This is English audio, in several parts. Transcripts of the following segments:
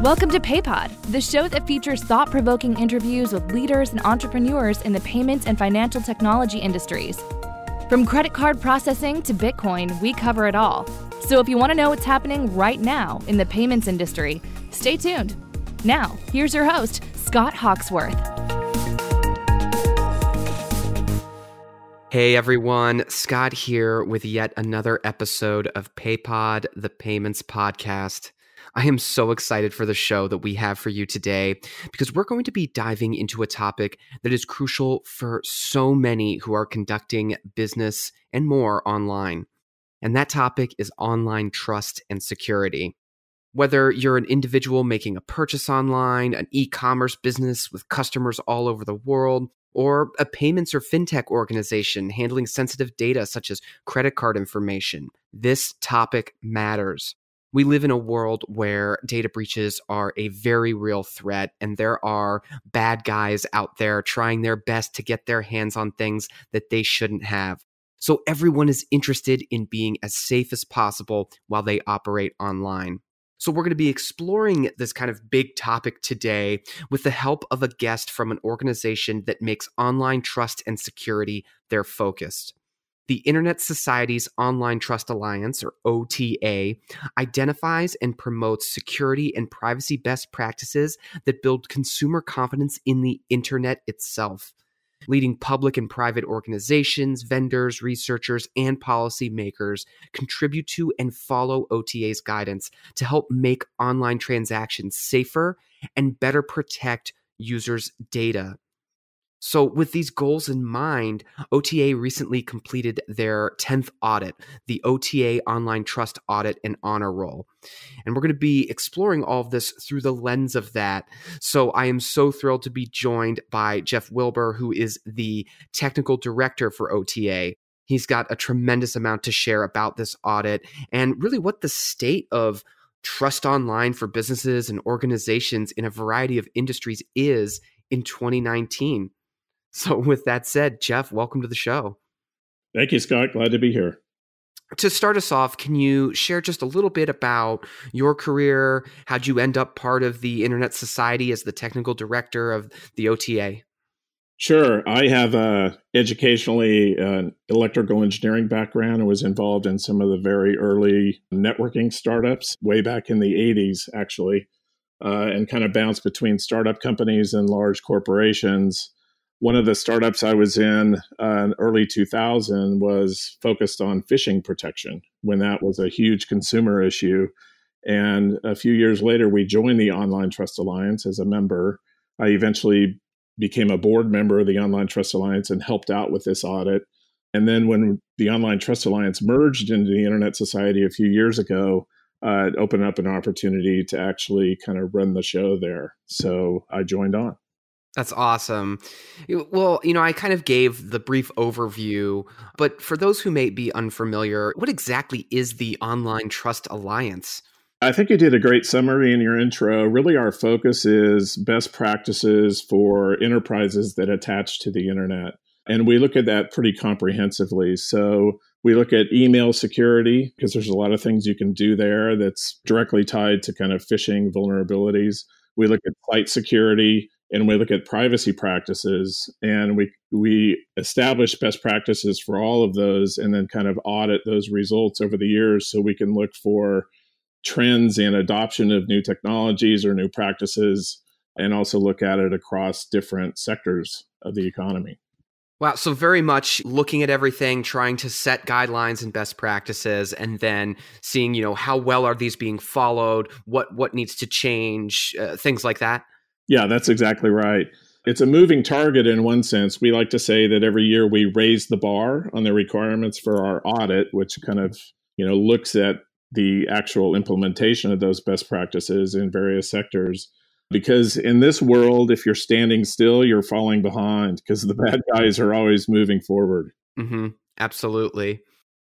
Welcome to PayPod, the show that features thought provoking interviews with leaders and entrepreneurs in the payments and financial technology industries. From credit card processing to Bitcoin, we cover it all. So if you want to know what's happening right now in the payments industry, stay tuned. Now, here's your host, Scott Hawksworth. Hey everyone, Scott here with yet another episode of PayPod, the payments podcast. I am so excited for the show that we have for you today because we're going to be diving into a topic that is crucial for so many who are conducting business and more online. And that topic is online trust and security. Whether you're an individual making a purchase online, an e commerce business with customers all over the world, or a payments or fintech organization handling sensitive data such as credit card information, this topic matters we live in a world where data breaches are a very real threat, and there are bad guys out there trying their best to get their hands on things that they shouldn't have. So everyone is interested in being as safe as possible while they operate online. So, we're going to be exploring this kind of big topic today with the help of a guest from an organization that makes online trust and security their focus. The Internet Society's Online Trust Alliance, or OTA, identifies and promotes security and privacy best practices that build consumer confidence in the Internet itself. Leading public and private organizations, vendors, researchers, and policymakers contribute to and follow OTA's guidance to help make online transactions safer and better protect users' data. So, with these goals in mind, OTA recently completed their 10th audit, the OTA Online Trust Audit and Honor Roll. And we're going to be exploring all of this through the lens of that. So, I am so thrilled to be joined by Jeff Wilbur, who is the technical director for OTA. He's got a tremendous amount to share about this audit and really what the state of trust online for businesses and organizations in a variety of industries is in 2019. So, with that said, Jeff, welcome to the show. Thank you, Scott. Glad to be here. To start us off, can you share just a little bit about your career? How'd you end up part of the Internet Society as the technical director of the OTA? Sure. I have a educationally an uh, electrical engineering background and was involved in some of the very early networking startups way back in the 80s, actually, uh, and kind of bounced between startup companies and large corporations one of the startups I was in uh, in early 2000 was focused on phishing protection when that was a huge consumer issue. And a few years later, we joined the Online Trust Alliance as a member. I eventually became a board member of the Online Trust Alliance and helped out with this audit. And then when the Online Trust Alliance merged into the Internet Society a few years ago, uh, it opened up an opportunity to actually kind of run the show there. So I joined on. That's awesome. Well, you know, I kind of gave the brief overview, but for those who may be unfamiliar, what exactly is the Online Trust Alliance? I think you did a great summary in your intro. Really, our focus is best practices for enterprises that attach to the internet. And we look at that pretty comprehensively. So we look at email security because there's a lot of things you can do there that's directly tied to kind of phishing vulnerabilities. We look at site security, and we look at privacy practices and we we establish best practices for all of those and then kind of audit those results over the years so we can look for trends and adoption of new technologies or new practices and also look at it across different sectors of the economy. Wow. So, very much looking at everything, trying to set guidelines and best practices, and then seeing, you know, how well are these being followed, what, what needs to change, uh, things like that. Yeah, that's exactly right. It's a moving target in one sense. We like to say that every year we raise the bar on the requirements for our audit, which kind of, you know, looks at the actual implementation of those best practices in various sectors. Because in this world, if you're standing still, you're falling behind because the bad guys are always moving forward. Mm-hmm. Absolutely.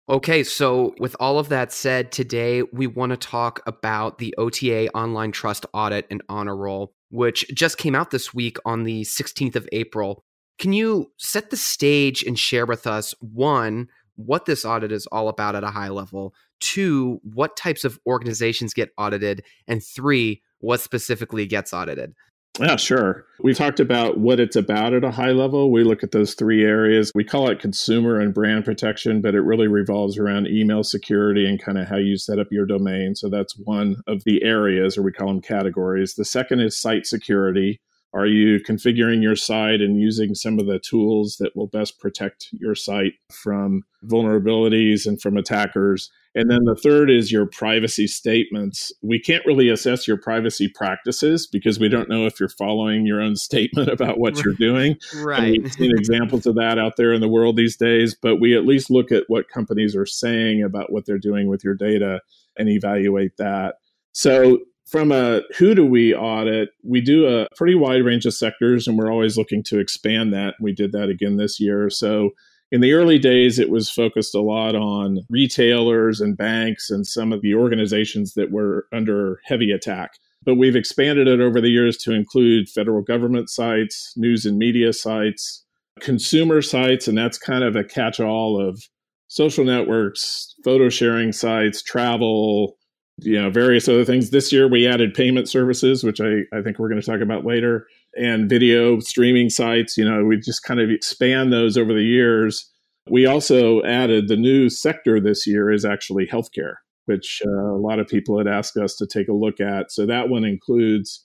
Okay, so with all of that said, today we want to talk about the OTA Online Trust Audit and Honor Roll which just came out this week on the 16th of April. Can you set the stage and share with us one, what this audit is all about at a high level, two, what types of organizations get audited, and three, what specifically gets audited? Yeah, sure. We talked about what it's about at a high level. We look at those three areas. We call it consumer and brand protection, but it really revolves around email security and kind of how you set up your domain. So that's one of the areas, or we call them categories. The second is site security. Are you configuring your site and using some of the tools that will best protect your site from vulnerabilities and from attackers? And then the third is your privacy statements. We can't really assess your privacy practices because we don't know if you're following your own statement about what you're doing. Right. And we've seen examples of that out there in the world these days, but we at least look at what companies are saying about what they're doing with your data and evaluate that. So from a who do we audit, we do a pretty wide range of sectors and we're always looking to expand that. We did that again this year. So in the early days, it was focused a lot on retailers and banks and some of the organizations that were under heavy attack. But we've expanded it over the years to include federal government sites, news and media sites, consumer sites, and that's kind of a catch all of social networks, photo sharing sites, travel, you know, various other things. This year we added payment services, which I, I think we're going to talk about later and video streaming sites. You know, we just kind of expand those over the years. We also added the new sector this year is actually healthcare, which uh, a lot of people had asked us to take a look at. So that one includes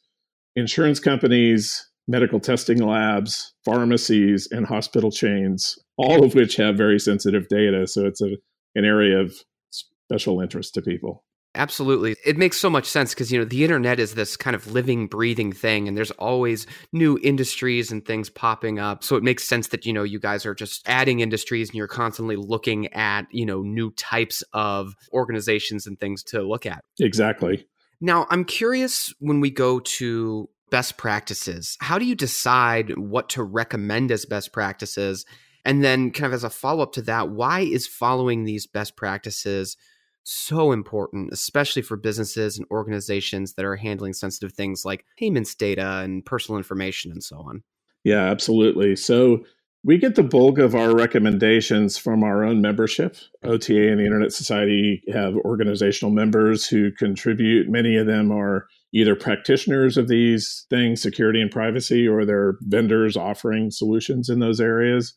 insurance companies, medical testing labs, pharmacies, and hospital chains, all of which have very sensitive data. So it's a, an area of special interest to people. Absolutely. It makes so much sense because, you know, the internet is this kind of living, breathing thing, and there's always new industries and things popping up. So it makes sense that, you know, you guys are just adding industries and you're constantly looking at, you know, new types of organizations and things to look at. Exactly. Now, I'm curious when we go to best practices, how do you decide what to recommend as best practices? And then, kind of as a follow up to that, why is following these best practices so important, especially for businesses and organizations that are handling sensitive things like payments data and personal information and so on. Yeah, absolutely. So we get the bulk of our recommendations from our own membership. OTA and the Internet Society have organizational members who contribute. Many of them are either practitioners of these things, security and privacy, or they're vendors offering solutions in those areas.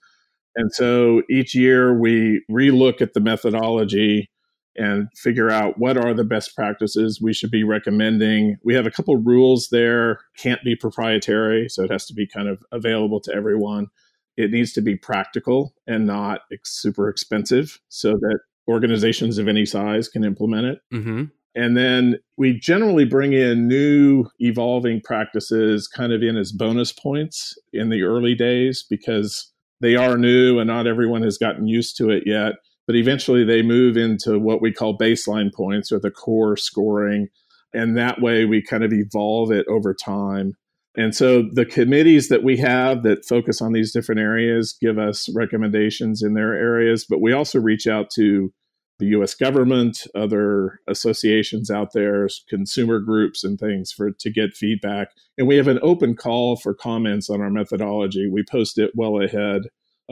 And so each year we relook at the methodology and figure out what are the best practices we should be recommending. We have a couple rules there. Can't be proprietary, so it has to be kind of available to everyone. It needs to be practical and not super expensive so that organizations of any size can implement it. hmm And then we generally bring in new evolving practices kind of in as bonus points in the early days because they are new and not everyone has gotten used to it yet but eventually they move into what we call baseline points or the core scoring. And that way we kind of evolve it over time. And so the committees that we have that focus on these different areas give us recommendations in their areas, but we also reach out to the US government, other associations out there, consumer groups and things for to get feedback. And we have an open call for comments on our methodology. We post it well ahead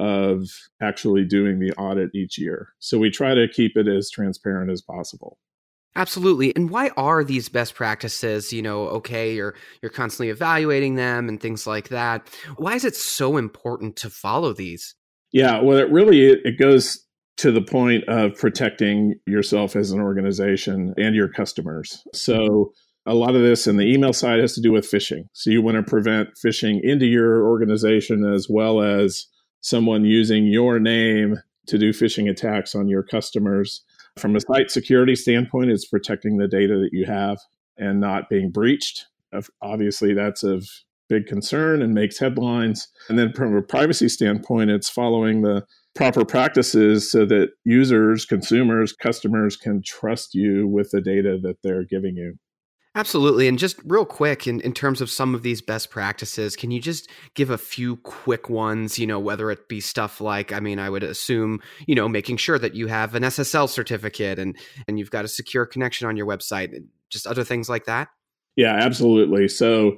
of actually doing the audit each year. So we try to keep it as transparent as possible. Absolutely. And why are these best practices, you know, okay, you're you're constantly evaluating them and things like that. Why is it so important to follow these? Yeah, well it really it goes to the point of protecting yourself as an organization and your customers. So a lot of this in the email side has to do with phishing. So you want to prevent phishing into your organization as well as someone using your name to do phishing attacks on your customers. From a site security standpoint, it's protecting the data that you have and not being breached. Obviously, that's of big concern and makes headlines. And then from a privacy standpoint, it's following the proper practices so that users, consumers, customers can trust you with the data that they're giving you. Absolutely. And just real quick, in, in terms of some of these best practices, can you just give a few quick ones, you know, whether it be stuff like, I mean, I would assume, you know, making sure that you have an SSL certificate and, and you've got a secure connection on your website, just other things like that? Yeah, absolutely. So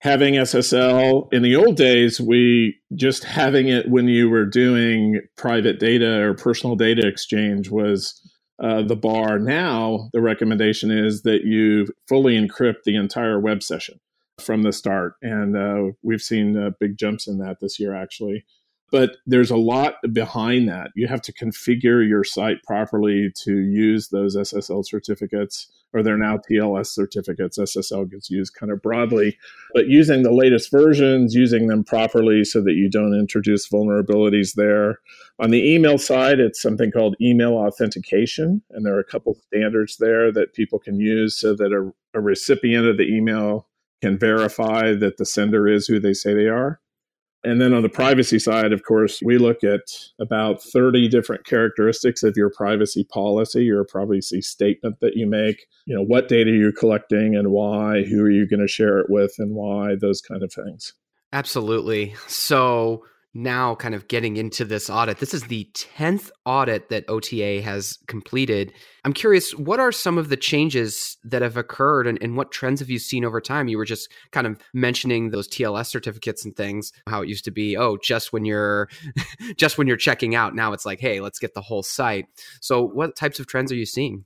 having SSL in the old days, we just having it when you were doing private data or personal data exchange was uh, the bar now, the recommendation is that you fully encrypt the entire web session from the start. And uh, we've seen uh, big jumps in that this year, actually. But there's a lot behind that. You have to configure your site properly to use those SSL certificates or they're now TLS certificates. SSL gets used kind of broadly, but using the latest versions, using them properly so that you don't introduce vulnerabilities there. On the email side, it's something called email authentication, and there are a couple standards there that people can use so that a, a recipient of the email can verify that the sender is who they say they are. And then on the privacy side, of course, we look at about 30 different characteristics of your privacy policy, your privacy statement that you make, you know, what data you're collecting and why, who are you going to share it with and why, those kind of things. Absolutely. So now kind of getting into this audit. This is the 10th audit that OTA has completed. I'm curious, what are some of the changes that have occurred and, and, what trends have you seen over time? You were just kind of mentioning those TLS certificates and things, how it used to be, oh, just when you're just when you're checking out. Now it's like, hey, let's get the whole site. So what types of trends are you seeing?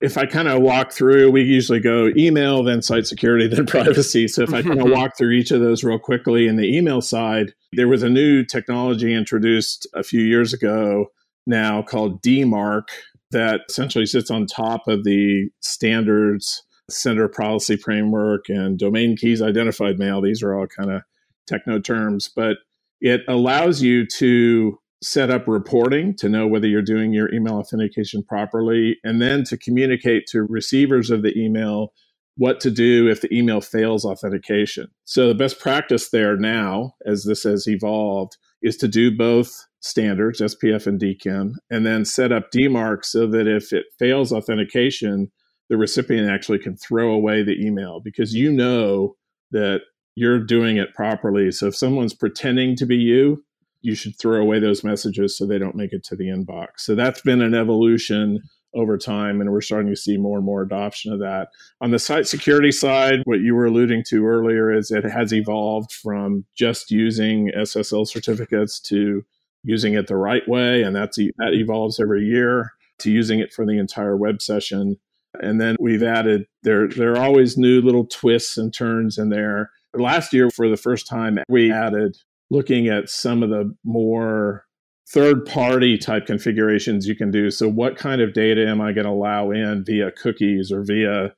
if I kind of walk through, we usually go email, then site security, then privacy. So if I kind of walk through each of those real quickly in the email side, there was a new technology introduced a few years ago now called DMARC that essentially sits on top of the standards center policy framework and domain keys identified mail. These are all kind of techno terms, but it allows you to set up reporting to know whether you're doing your email authentication properly, and then to communicate to receivers of the email what to do if the email fails authentication. So the best practice there now, as this has evolved, is to do both standards, SPF and DKIM, and then set up DMARC so that if it fails authentication, the recipient actually can throw away the email because you know that you're doing it properly. So if someone's pretending to be you, you should throw away those messages so they don't make it to the inbox. So that's been an evolution over time, and we're starting to see more and more adoption of that. On the site security side, what you were alluding to earlier is it has evolved from just using SSL certificates to using it the right way, and that's that evolves every year to using it for the entire web session. And then we've added there there are always new little twists and turns in there. Last year, for the first time, we added looking at some of the more third party type configurations you can do. So, what kind of data am I going to allow in via cookies or via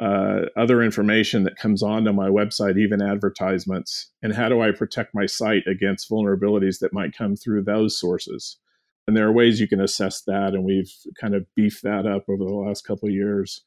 uh, other information that comes onto my website, even advertisements? And how do I protect my site against vulnerabilities that might come through those sources? And there are ways you can assess that, and we've kind of beefed that up over the last couple of years.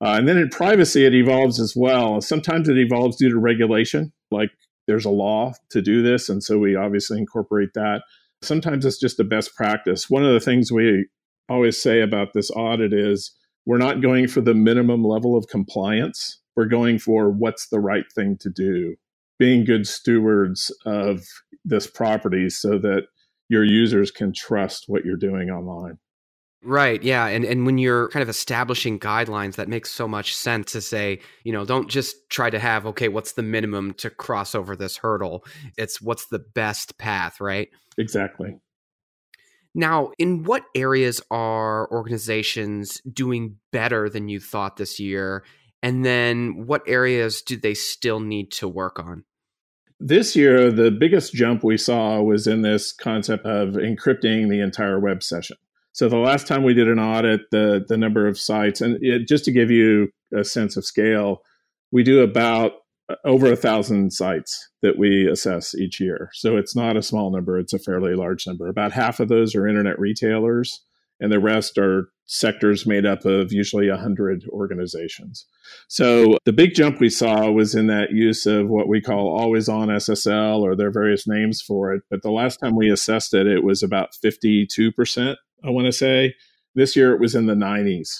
Uh, and then in privacy, it evolves as well. Sometimes it evolves due to regulation, like there's a law to do this. And so we obviously incorporate that. Sometimes it's just the best practice. One of the things we always say about this audit is we're not going for the minimum level of compliance. We're going for what's the right thing to do, being good stewards of this property so that your users can trust what you're doing online. Right. Yeah. And and when you're kind of establishing guidelines, that makes so much sense to say, you know, don't just try to have, okay, what's the minimum to cross over this hurdle? It's what's the best path, right? Exactly. Now, in what areas are organizations doing better than you thought this year? And then what areas do they still need to work on? This year, the biggest jump we saw was in this concept of encrypting the entire web session. So the last time we did an audit, the the number of sites, and it, just to give you a sense of scale, we do about uh, over a thousand sites that we assess each year. So it's not a small number; it's a fairly large number. About half of those are internet retailers, and the rest are sectors made up of usually 100 organizations. So the big jump we saw was in that use of what we call always on SSL or their various names for it. But the last time we assessed it, it was about 52% I want to say. This year it was in the 90s.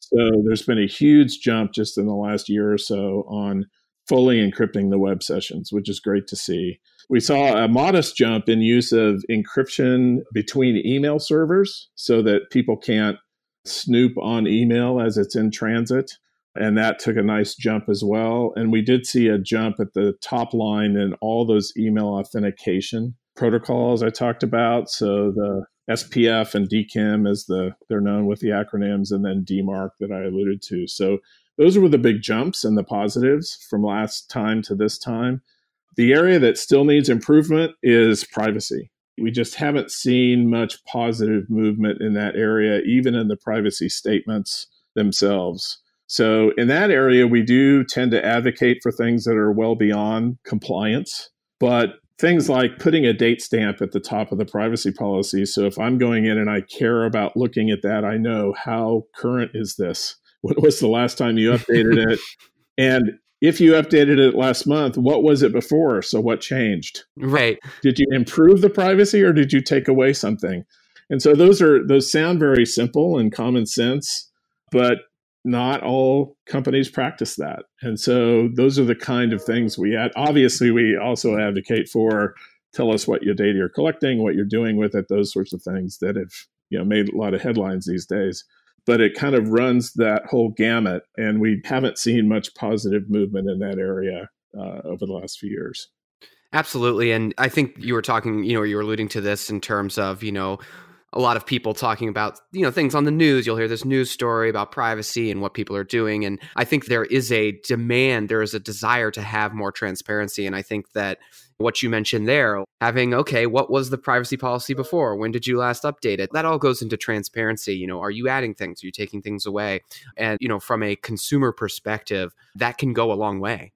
So there's been a huge jump just in the last year or so on fully encrypting the web sessions, which is great to see. We saw a modest jump in use of encryption between email servers so that people can't snoop on email as it's in transit. And that took a nice jump as well. And we did see a jump at the top line in all those email authentication protocols I talked about. So the SPF and DCHEM as the they're known with the acronyms, and then DMARC that I alluded to. So those were the big jumps and the positives from last time to this time. The area that still needs improvement is privacy. We just haven't seen much positive movement in that area, even in the privacy statements themselves. So, in that area, we do tend to advocate for things that are well beyond compliance. But things like putting a date stamp at the top of the privacy policy. So if I'm going in and I care about looking at that, I know how current is this? What was the last time you updated it? And if you updated it last month, what was it before? So what changed? Right. Did you improve the privacy or did you take away something? And so those are those sound very simple and common sense, but not all companies practice that. And so those are the kind of things we add. Obviously, we also advocate for tell us what your data you're collecting, what you're doing with it, those sorts of things that have you know made a lot of headlines these days. But it kind of runs that whole gamut, and we haven't seen much positive movement in that area uh, over the last few years. Absolutely, and I think you were talking, you know, you were alluding to this in terms of you know a lot of people talking about you know things on the news you'll hear this news story about privacy and what people are doing and i think there is a demand there is a desire to have more transparency and i think that what you mentioned there having okay what was the privacy policy before when did you last update it that all goes into transparency you know are you adding things are you taking things away and you know from a consumer perspective that can go a long way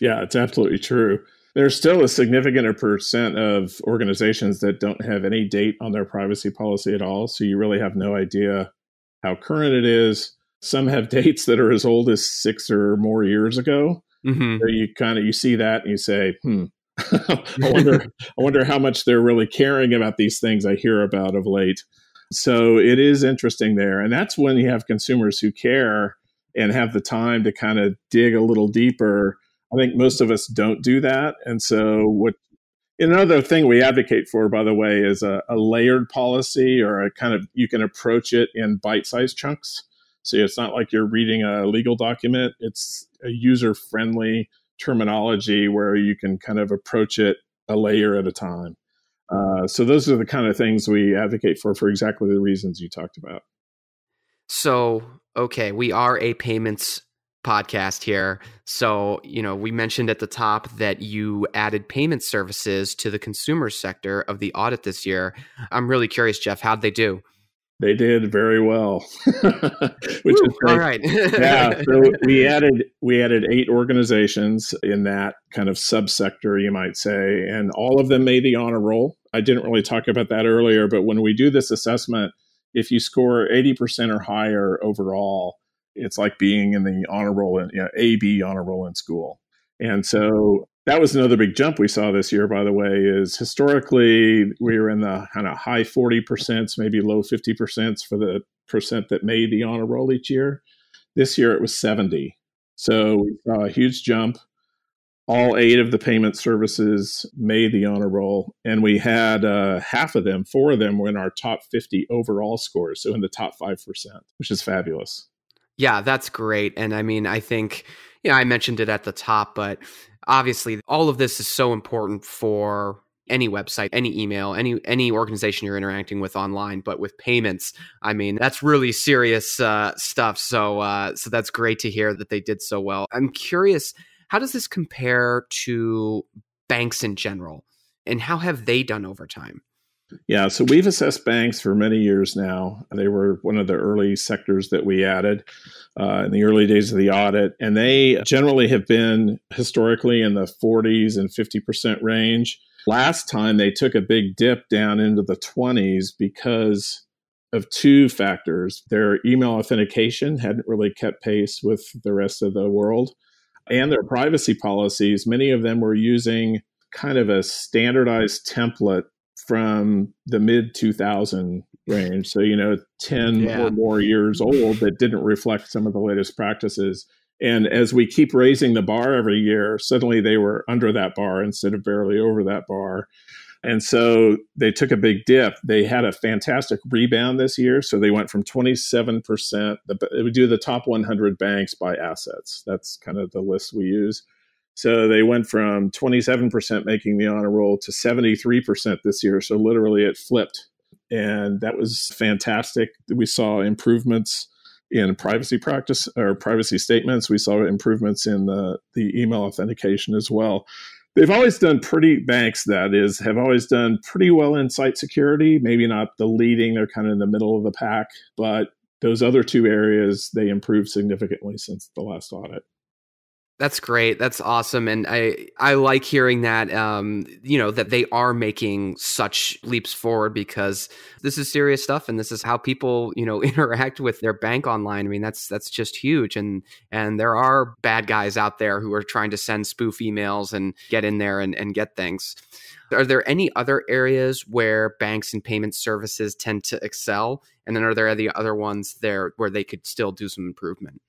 yeah it's absolutely true there's still a significant percent of organizations that don't have any date on their privacy policy at all. So you really have no idea how current it is. Some have dates that are as old as six or more years ago. Mm-hmm. So you kind of you see that and you say, hmm, I wonder I wonder how much they're really caring about these things I hear about of late. So it is interesting there. And that's when you have consumers who care and have the time to kind of dig a little deeper I think most of us don't do that. And so, what another thing we advocate for, by the way, is a, a layered policy or a kind of you can approach it in bite sized chunks. So it's not like you're reading a legal document, it's a user friendly terminology where you can kind of approach it a layer at a time. Uh, so those are the kind of things we advocate for for exactly the reasons you talked about. So, okay, we are a payments podcast here. So, you know, we mentioned at the top that you added payment services to the consumer sector of the audit this year. I'm really curious, Jeff, how'd they do? They did very well. Which is great. all right. yeah. So we added we added eight organizations in that kind of subsector, you might say, and all of them made the honor roll. I didn't really talk about that earlier, but when we do this assessment, if you score 80% or higher overall, it's like being in the honor roll in you know, AB honor roll in school. And so that was another big jump we saw this year, by the way, is historically we were in the kind of high 40%, maybe low 50% for the percent that made the honor roll each year. This year it was 70. So we saw a huge jump. All eight of the payment services made the honor roll, and we had uh, half of them, four of them were in our top 50 overall scores. So in the top 5%, which is fabulous. Yeah, that's great. And I mean, I think, you know, I mentioned it at the top, but obviously all of this is so important for any website, any email, any any organization you're interacting with online, but with payments, I mean that's really serious uh, stuff. So uh, so that's great to hear that they did so well. I'm curious, how does this compare to banks in general, and how have they done over time? Yeah, so we've assessed banks for many years now. They were one of the early sectors that we added uh, in the early days of the audit, and they generally have been historically in the 40s and 50% range. Last time they took a big dip down into the 20s because of two factors. Their email authentication hadn't really kept pace with the rest of the world, and their privacy policies, many of them were using kind of a standardized template from the mid 2000 range. So, you know, 10 yeah. or more years old that didn't reflect some of the latest practices. And as we keep raising the bar every year, suddenly they were under that bar instead of barely over that bar. And so they took a big dip. They had a fantastic rebound this year. So they went from 27%, the, we do the top 100 banks by assets. That's kind of the list we use. So they went from 27% making the honor roll to 73% this year. So literally it flipped. And that was fantastic. We saw improvements in privacy practice or privacy statements. We saw improvements in the, the email authentication as well. They've always done pretty, banks that is, have always done pretty well in site security. Maybe not the leading, they're kind of in the middle of the pack, but those other two areas, they improved significantly since the last audit. That's great. That's awesome, and I I like hearing that. Um, you know that they are making such leaps forward because this is serious stuff, and this is how people you know interact with their bank online. I mean, that's that's just huge, and and there are bad guys out there who are trying to send spoof emails and get in there and, and get things. Are there any other areas where banks and payment services tend to excel, and then are there any other ones there where they could still do some improvement?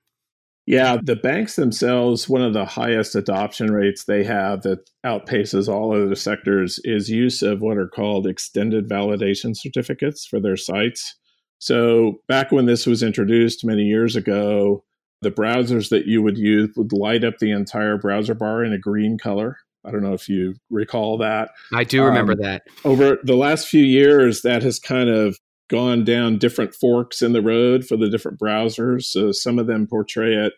Yeah, the banks themselves, one of the highest adoption rates they have that outpaces all other sectors is use of what are called extended validation certificates for their sites. So, back when this was introduced many years ago, the browsers that you would use would light up the entire browser bar in a green color. I don't know if you recall that. I do remember um, that. Over the last few years, that has kind of gone down different forks in the road for the different browsers. So some of them portray it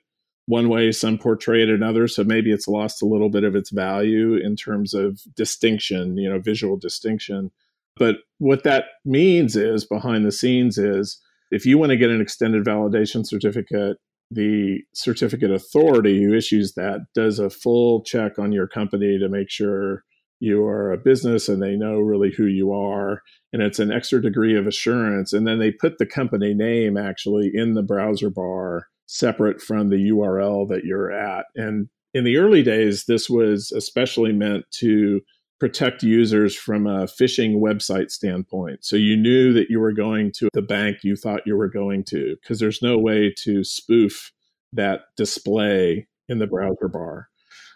one way, some portray it another. So maybe it's lost a little bit of its value in terms of distinction, you know, visual distinction. But what that means is behind the scenes is if you want to get an extended validation certificate, the certificate authority who issues that does a full check on your company to make sure you are a business and they know really who you are and it's an extra degree of assurance and then they put the company name actually in the browser bar separate from the url that you're at and in the early days this was especially meant to protect users from a phishing website standpoint so you knew that you were going to the bank you thought you were going to because there's no way to spoof that display in the browser bar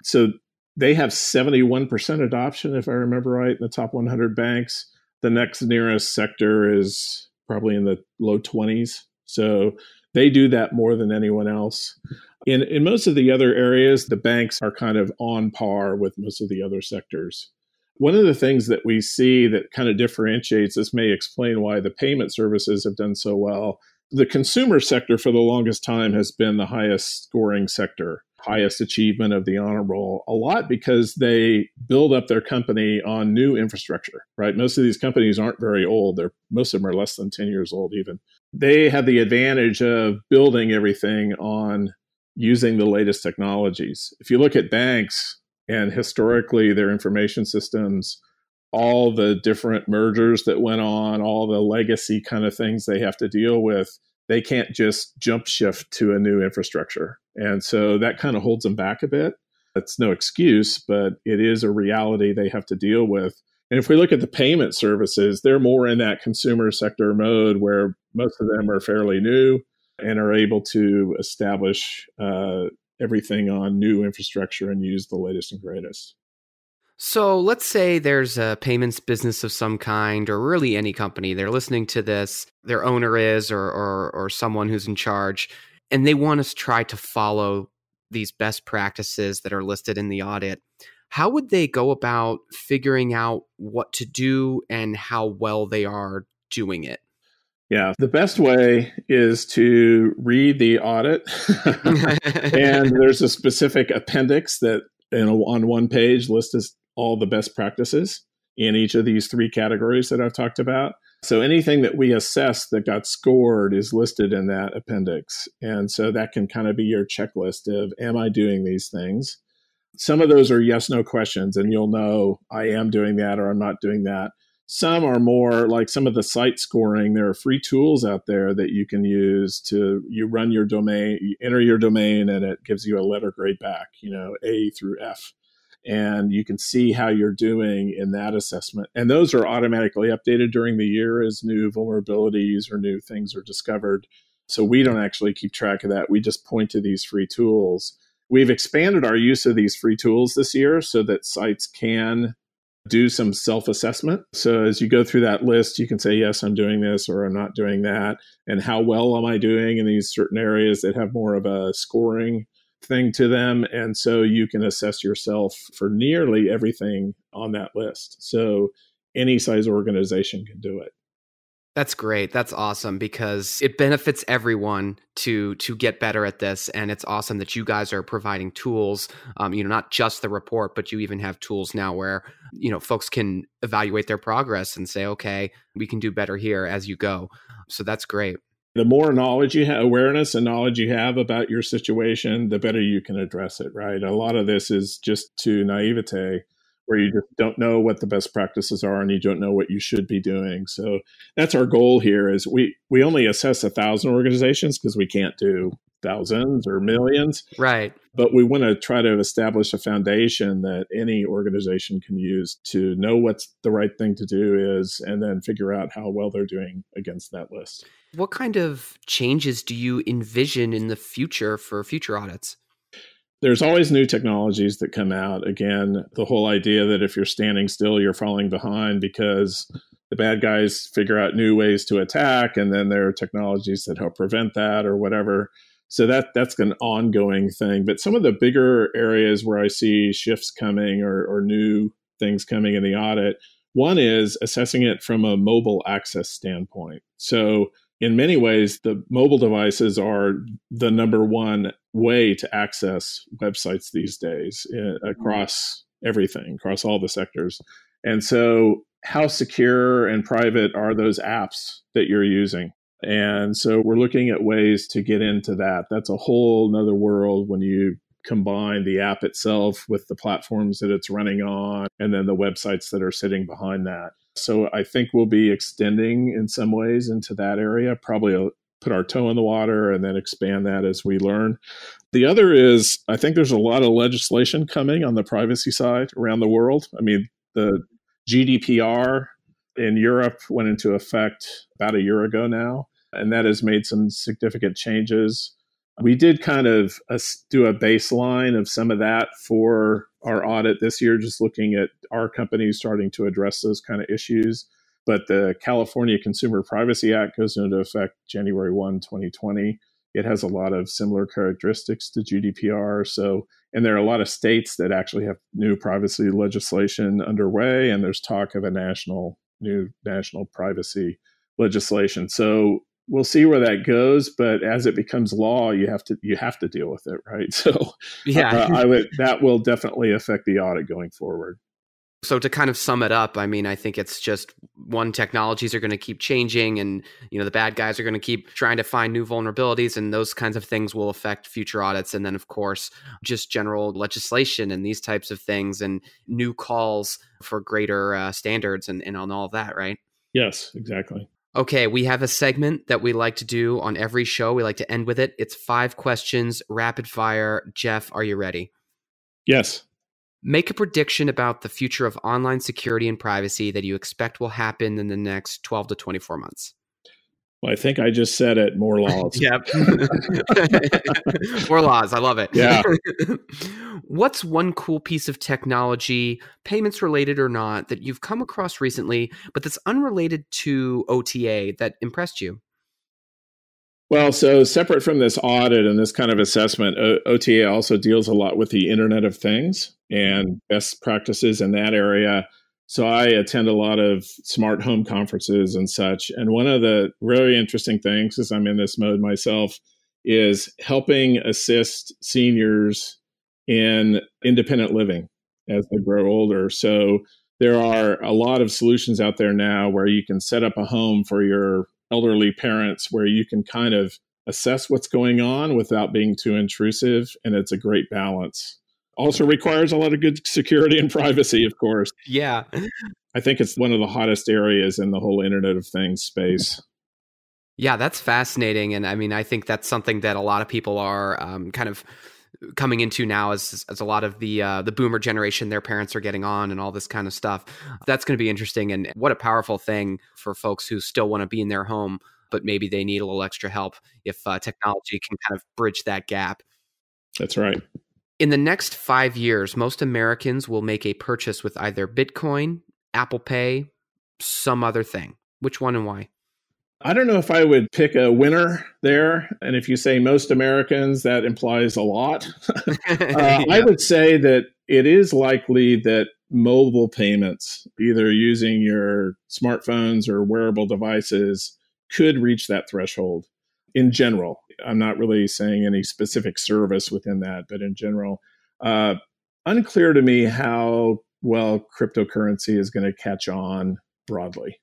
so they have 71% adoption, if I remember right, in the top 100 banks. The next nearest sector is probably in the low 20s. So they do that more than anyone else. In, in most of the other areas, the banks are kind of on par with most of the other sectors. One of the things that we see that kind of differentiates this may explain why the payment services have done so well. The consumer sector for the longest time has been the highest scoring sector highest achievement of the honor roll a lot because they build up their company on new infrastructure, right? Most of these companies aren't very old. They're most of them are less than 10 years old even. They have the advantage of building everything on using the latest technologies. If you look at banks and historically their information systems, all the different mergers that went on, all the legacy kind of things they have to deal with, they can't just jump shift to a new infrastructure. And so that kind of holds them back a bit. That's no excuse, but it is a reality they have to deal with. And if we look at the payment services, they're more in that consumer sector mode where most of them are fairly new and are able to establish uh, everything on new infrastructure and use the latest and greatest. So let's say there's a payments business of some kind, or really any company. They're listening to this, their owner is, or or, or someone who's in charge, and they want us to try to follow these best practices that are listed in the audit. How would they go about figuring out what to do and how well they are doing it? Yeah, the best way is to read the audit. and there's a specific appendix that in a, on one page lists all the best practices in each of these three categories that I've talked about. So anything that we assess that got scored is listed in that appendix. And so that can kind of be your checklist of am I doing these things? Some of those are yes no questions and you'll know I am doing that or I'm not doing that. Some are more like some of the site scoring. There are free tools out there that you can use to you run your domain, you enter your domain, and it gives you a letter grade back, you know, A through F. And you can see how you're doing in that assessment. And those are automatically updated during the year as new vulnerabilities or new things are discovered. So we don't actually keep track of that. We just point to these free tools. We've expanded our use of these free tools this year so that sites can do some self assessment. So as you go through that list, you can say, yes, I'm doing this or I'm not doing that. And how well am I doing in these certain areas that have more of a scoring thing to them? And so you can assess yourself for nearly everything on that list. So any size organization can do it. That's great. That's awesome because it benefits everyone to to get better at this, and it's awesome that you guys are providing tools. Um, you know, not just the report, but you even have tools now where you know folks can evaluate their progress and say, okay, we can do better here as you go. So that's great. The more knowledge you have, awareness and knowledge you have about your situation, the better you can address it. Right. A lot of this is just to naivete where you just don't know what the best practices are and you don't know what you should be doing. So that's our goal here is we we only assess a thousand organizations because we can't do thousands or millions. Right. But we want to try to establish a foundation that any organization can use to know what the right thing to do is and then figure out how well they're doing against that list. What kind of changes do you envision in the future for future audits? there's always new technologies that come out. Again, the whole idea that if you're standing still, you're falling behind because the bad guys figure out new ways to attack, and then there are technologies that help prevent that or whatever. So that that's an ongoing thing. But some of the bigger areas where I see shifts coming or, or new things coming in the audit, one is assessing it from a mobile access standpoint. So in many ways, the mobile devices are the number one way to access websites these days uh, mm-hmm. across everything, across all the sectors. And so, how secure and private are those apps that you're using? And so, we're looking at ways to get into that. That's a whole nother world when you combine the app itself with the platforms that it's running on and then the websites that are sitting behind that. So I think we'll be extending in some ways into that area, probably uh, put our toe in the water and then expand that as we learn. The other is I think there's a lot of legislation coming on the privacy side around the world. I mean, the GDPR in Europe went into effect about a year ago now, and that has made some significant changes we did kind of a, uh, do a baseline of some of that for our audit this year, just looking at our companies starting to address those kind of issues. But the California Consumer Privacy Act goes into effect January 1, 2020. It has a lot of similar characteristics to GDPR. So, and there are a lot of states that actually have new privacy legislation underway, and there's talk of a national, new national privacy legislation. So, we'll see where that goes but as it becomes law you have to you have to deal with it right so uh, yeah uh, i would that will definitely affect the audit going forward so to kind of sum it up i mean i think it's just one technologies are going to keep changing and you know the bad guys are going to keep trying to find new vulnerabilities and those kinds of things will affect future audits and then of course just general legislation and these types of things and new calls for greater uh, standards and, and on all of that right yes exactly Okay, we have a segment that we like to do on every show. We like to end with it. It's five questions, rapid fire. Jeff, are you ready? Yes. Make a prediction about the future of online security and privacy that you expect will happen in the next 12 to 24 months. Well, I think I just said it. More laws. yep. more laws. I love it. Yeah. What's one cool piece of technology, payments related or not, that you've come across recently, but that's unrelated to OTA that impressed you? Well, so separate from this audit and this kind of assessment, o- OTA also deals a lot with the Internet of Things and best practices in that area. So I attend a lot of smart home conferences and such. And one of the really interesting things, as I'm in this mode myself, is helping assist seniors in independent living as they grow older. So there are a lot of solutions out there now where you can set up a home for your elderly parents where you can kind of assess what's going on without being too intrusive. And it's a great balance also requires a lot of good security and privacy, of course. Yeah. I think it's one of the hottest areas in the whole Internet of Things space. Yeah, that's fascinating. And I mean, I think that's something that a lot of people are um, kind of coming into now as as a lot of the uh, the boomer generation their parents are getting on and all this kind of stuff that's going to be interesting and what a powerful thing for folks who still want to be in their home but maybe they need a little extra help if uh, technology can kind of bridge that gap that's right in the next five years, most Americans will make a purchase with either Bitcoin, Apple Pay, some other thing. Which one and why? I don't know if I would pick a winner there. And if you say most Americans, that implies a lot. uh, yeah. I would say that it is likely that mobile payments, either using your smartphones or wearable devices, could reach that threshold in general. I'm not really saying any specific service within that, but in general, uh, unclear to me how well cryptocurrency is going to catch on broadly.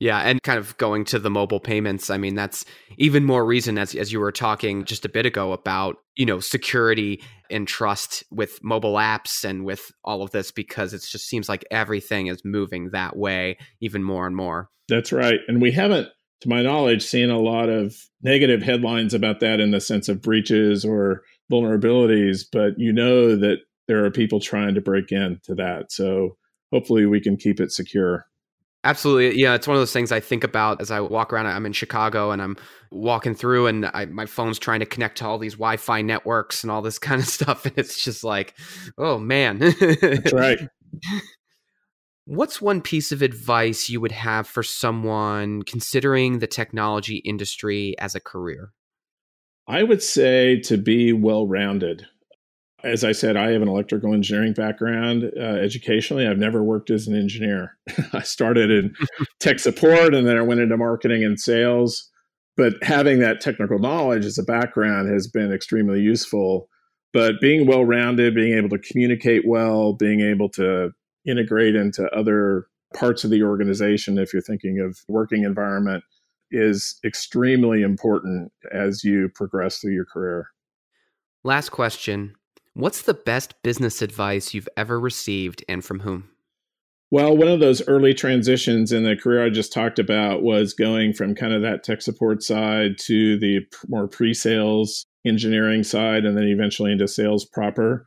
Yeah, and kind of going to the mobile payments, I mean that's even more reason as as you were talking just a bit ago about, you know, security and trust with mobile apps and with all of this because it just seems like everything is moving that way even more and more. That's right. And we haven't to my knowledge, seen a lot of negative headlines about that in the sense of breaches or vulnerabilities, but you know that there are people trying to break into that. So hopefully we can keep it secure. Absolutely. Yeah, it's one of those things I think about as I walk around. I'm in Chicago and I'm walking through, and I, my phone's trying to connect to all these Wi Fi networks and all this kind of stuff. And it's just like, oh, man. That's right. What's one piece of advice you would have for someone considering the technology industry as a career? I would say to be well rounded. As I said, I have an electrical engineering background uh, educationally. I've never worked as an engineer. I started in tech support and then I went into marketing and sales. But having that technical knowledge as a background has been extremely useful but being well rounded, being able to communicate well, being able to integrate into other parts of the organization if you're thinking of working environment is extremely important as you progress through your career. Last question What's the best business advice you've ever received and from whom? Well, one of those early transitions in the career I just talked about was going from kind of that tech support side to the more pre sales engineering side and then eventually into sales proper.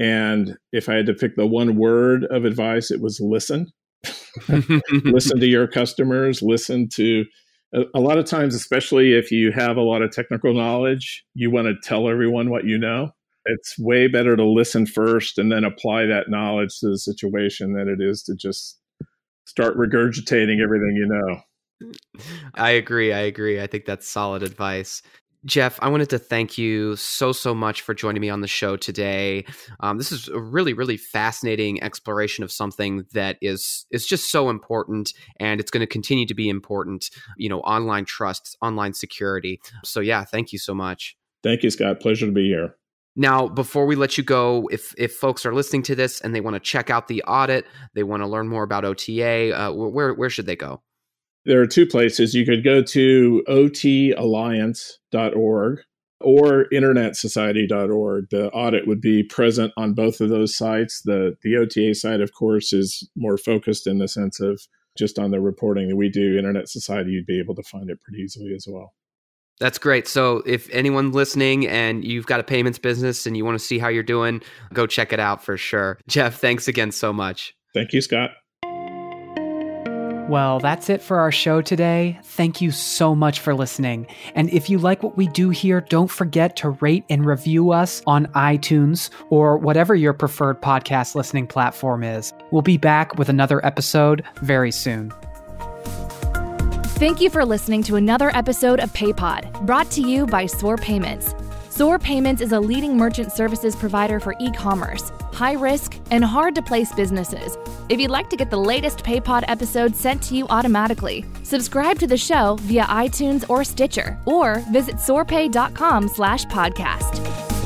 And if I had to pick the one word of advice, it was listen. listen to your customers, listen to a, uh, a lot of times, especially if you have a lot of technical knowledge, you want to tell everyone what you know. It's way better to listen first and then apply that knowledge to the situation than it is to just start regurgitating everything you know. I agree. I agree. I think that's solid advice. Jeff, I wanted to thank you so, so much for joining me on the show today. Um, this is a really, really fascinating exploration of something that is is just so important, and it's going to continue to be important. You know, online trust, online security. So, yeah, thank you so much. Thank you, Scott. Pleasure to be here. Now, before we let you go, if if folks are listening to this and they want to check out the audit, they want to learn more about OTA, uh, where where should they go? there are two places you could go to otalliance.org or internetsociety.org. The audit would be present on both of those sites. The the OTA site, of course, is more focused in the sense of just on the reporting that we do. Internet Society, you'd be able to find it pretty easily as well. That's great. So if anyone listening and you've got a payments business and you want to see how you're doing, go check it out for sure. Jeff, thanks again so much. Thank you, Scott. Well, that's it for our show today. Thank you so much for listening. And if you like what we do here, don't forget to rate and review us on iTunes or whatever your preferred podcast listening platform is. We'll be back with another episode very soon. Thank you for listening to another episode of PayPod, brought to you by Swore Payments. Zor Payments is a leading merchant services provider for e commerce, high risk, and hard to place businesses. If you'd like to get the latest Paypod episode sent to you automatically, subscribe to the show via iTunes or Stitcher, or visit sorpay.com slash podcast.